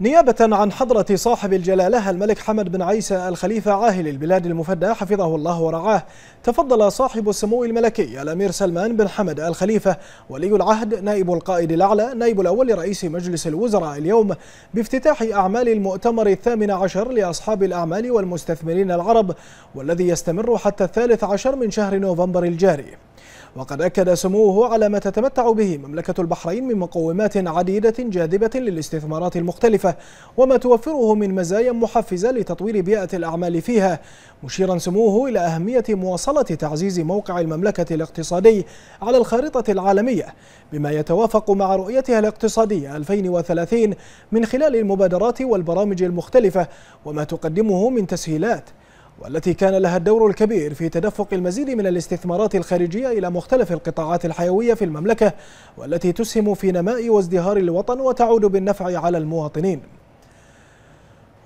نيابة عن حضرة صاحب الجلالة الملك حمد بن عيسى الخليفة عاهل البلاد المفدى حفظه الله ورعاه تفضل صاحب السمو الملكي الأمير سلمان بن حمد الخليفة ولي العهد نائب القائد الأعلى نائب الأول لرئيس مجلس الوزراء اليوم بافتتاح أعمال المؤتمر الثامن عشر لأصحاب الأعمال والمستثمرين العرب والذي يستمر حتى الثالث عشر من شهر نوفمبر الجاري وقد أكد سموه على ما تتمتع به مملكة البحرين من مقومات عديدة جاذبة للاستثمارات المختلفة وما توفره من مزايا محفزة لتطوير بيئة الأعمال فيها مشيرا سموه إلى أهمية مواصلة تعزيز موقع المملكة الاقتصادي على الخارطة العالمية بما يتوافق مع رؤيتها الاقتصادية 2030 من خلال المبادرات والبرامج المختلفة وما تقدمه من تسهيلات والتي كان لها الدور الكبير في تدفق المزيد من الاستثمارات الخارجية إلى مختلف القطاعات الحيوية في المملكة والتي تسهم في نماء وازدهار الوطن وتعود بالنفع على المواطنين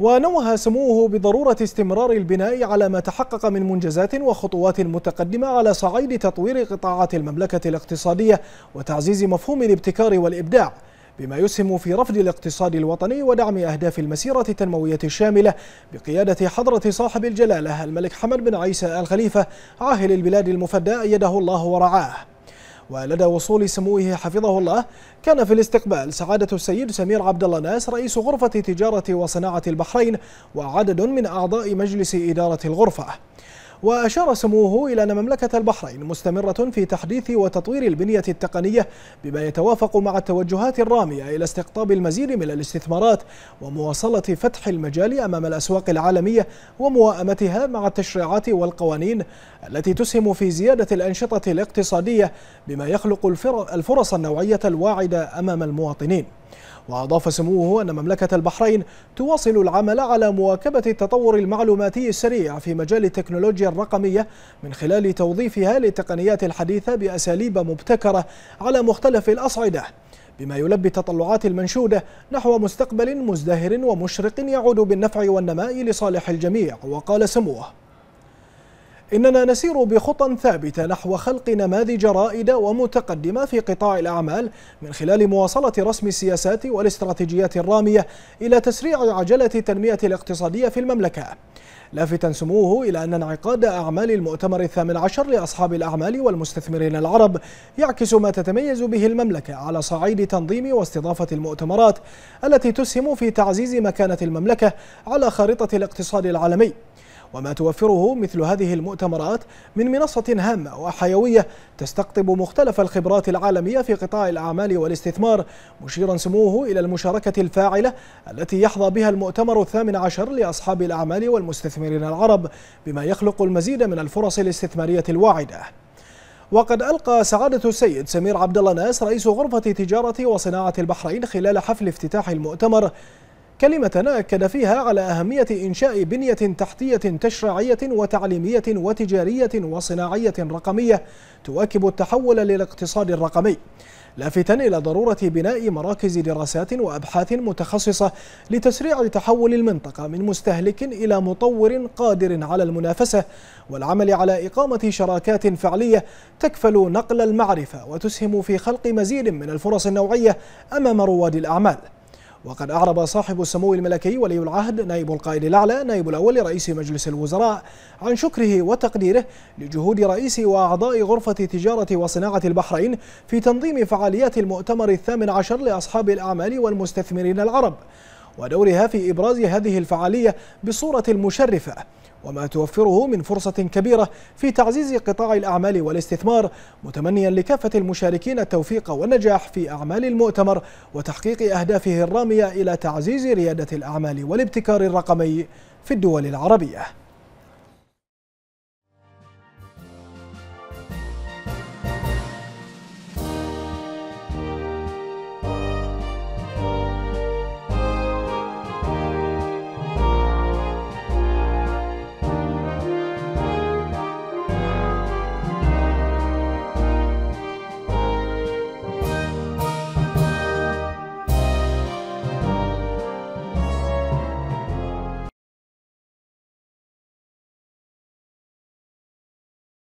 ونوه سموه بضرورة استمرار البناء على ما تحقق من منجزات وخطوات متقدمة على صعيد تطوير قطاعات المملكة الاقتصادية وتعزيز مفهوم الابتكار والإبداع بما يسهم في رفض الاقتصاد الوطني ودعم أهداف المسيرة التنموية الشاملة بقيادة حضرة صاحب الجلالة الملك حمد بن عيسى الخليفة عاهل البلاد المفدى أيده الله ورعاه ولدى وصول سموه حفظه الله كان في الاستقبال سعادة السيد سمير عبد الله ناس رئيس غرفة تجارة وصناعة البحرين وعدد من أعضاء مجلس إدارة الغرفة وأشار سموه إلى أن مملكة البحرين مستمرة في تحديث وتطوير البنية التقنية بما يتوافق مع التوجهات الرامية إلى استقطاب المزيد من الاستثمارات ومواصلة فتح المجال أمام الأسواق العالمية ومواءمتها مع التشريعات والقوانين التي تسهم في زيادة الأنشطة الاقتصادية بما يخلق الفرص النوعية الواعدة أمام المواطنين وأضاف سموه أن مملكة البحرين تواصل العمل على مواكبة التطور المعلوماتي السريع في مجال التكنولوجيا الرقمية من خلال توظيفها للتقنيات الحديثة بأساليب مبتكرة على مختلف الأصعدة بما يلبي التطلعات المنشودة نحو مستقبل مزدهر ومشرق يعود بالنفع والنماء لصالح الجميع وقال سموه إننا نسير بخطى ثابتة نحو خلق نماذج رائدة ومتقدمة في قطاع الأعمال من خلال مواصلة رسم السياسات والاستراتيجيات الرامية إلى تسريع عجلة التنمية الاقتصادية في المملكة لافتا سموه إلى أن انعقاد أعمال المؤتمر الثامن عشر لأصحاب الأعمال والمستثمرين العرب يعكس ما تتميز به المملكة على صعيد تنظيم واستضافة المؤتمرات التي تسهم في تعزيز مكانة المملكة على خارطة الاقتصاد العالمي وما توفره مثل هذه المؤتمرات من منصة هامة وحيوية تستقطب مختلف الخبرات العالمية في قطاع الأعمال والاستثمار مشيرا سموه إلى المشاركة الفاعلة التي يحظى بها المؤتمر الثامن عشر لأصحاب الأعمال والمستثمرين العرب بما يخلق المزيد من الفرص الاستثمارية الواعدة وقد ألقى سعادة السيد سمير عبد الله ناس رئيس غرفة تجارة وصناعة البحرين خلال حفل افتتاح المؤتمر كلمة أكد فيها على أهمية إنشاء بنية تحتية تشريعية وتعليمية وتجارية وصناعية رقمية تواكب التحول للاقتصاد الرقمي لافتا إلى ضرورة بناء مراكز دراسات وأبحاث متخصصة لتسريع تحول المنطقة من مستهلك إلى مطور قادر على المنافسة والعمل على إقامة شراكات فعلية تكفل نقل المعرفة وتسهم في خلق مزيد من الفرص النوعية أمام رواد الأعمال وقد أعرب صاحب السمو الملكي ولي العهد نائب القائد الأعلى نائب الأول لرئيس مجلس الوزراء عن شكره وتقديره لجهود رئيس وأعضاء غرفة تجارة وصناعة البحرين في تنظيم فعاليات المؤتمر الثامن عشر لأصحاب الأعمال والمستثمرين العرب ودورها في إبراز هذه الفعالية بصورة مشرفة وما توفره من فرصة كبيرة في تعزيز قطاع الأعمال والاستثمار متمنيا لكافة المشاركين التوفيق والنجاح في أعمال المؤتمر وتحقيق أهدافه الرامية إلى تعزيز ريادة الأعمال والابتكار الرقمي في الدول العربية